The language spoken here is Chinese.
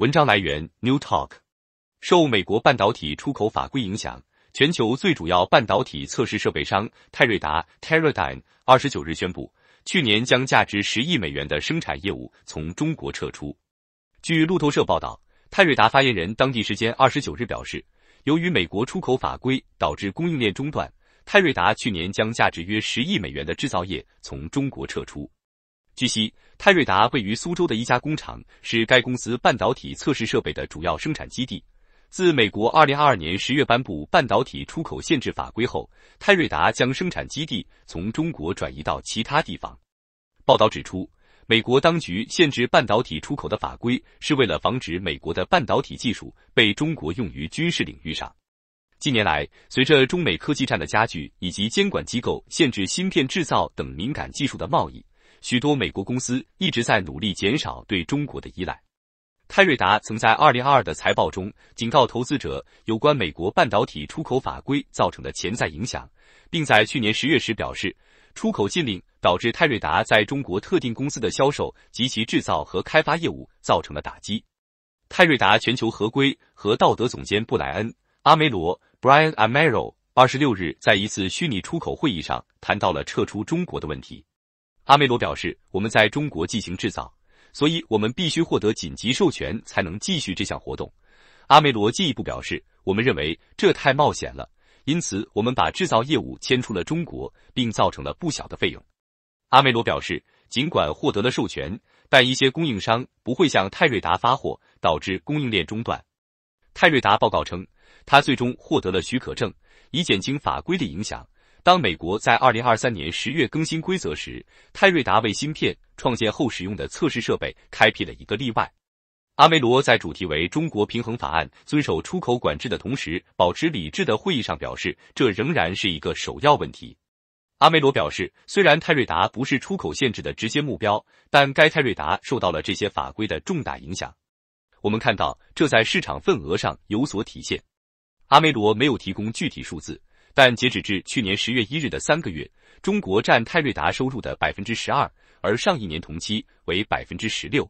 文章来源：New Talk。受美国半导体出口法规影响，全球最主要半导体测试设备商泰瑞达 （Teradyn） 二十九日宣布，去年将价值十亿美元的生产业务从中国撤出。据路透社报道，泰瑞达发言人当地时间二十九日表示，由于美国出口法规导致供应链中断，泰瑞达去年将价值约十亿美元的制造业从中国撤出。据悉，泰瑞达位于苏州的一家工厂是该公司半导体测试设备的主要生产基地。自美国二零二二年十月颁布半导体出口限制法规后，泰瑞达将生产基地从中国转移到其他地方。报道指出，美国当局限制半导体出口的法规是为了防止美国的半导体技术被中国用于军事领域上。近年来，随着中美科技战的加剧以及监管机构限制芯片制造等敏感技术的贸易。许多美国公司一直在努力减少对中国的依赖。泰瑞达曾在二零二二的财报中警告投资者有关美国半导体出口法规造成的潜在影响，并在去年十月时表示，出口禁令导致泰瑞达在中国特定公司的销售及其制造和开发业务造成了打击。泰瑞达全球合规和道德总监布莱恩·阿梅罗 （Brian Amaro） 二十六日在一次虚拟出口会议上谈到了撤出中国的问题。阿梅罗表示，我们在中国进行制造，所以我们必须获得紧急授权才能继续这项活动。阿梅罗进一步表示，我们认为这太冒险了，因此我们把制造业务迁出了中国，并造成了不小的费用。阿梅罗表示，尽管获得了授权，但一些供应商不会向泰瑞达发货，导致供应链中断。泰瑞达报告称，他最终获得了许可证，以减轻法规的影响。当美国在二零二三年十月更新规则时，泰瑞达为芯片创建后使用的测试设备开辟了一个例外。阿梅罗在主题为中国平衡法案遵守出口管制的同时保持理智的会议上表示，这仍然是一个首要问题。阿梅罗表示，虽然泰瑞达不是出口限制的直接目标，但该泰瑞达受到了这些法规的重大影响。我们看到，这在市场份额上有所体现。阿梅罗没有提供具体数字。但截止至去年十月一日的三个月，中国占泰瑞达收入的百分之十二，而上一年同期为百分之十六。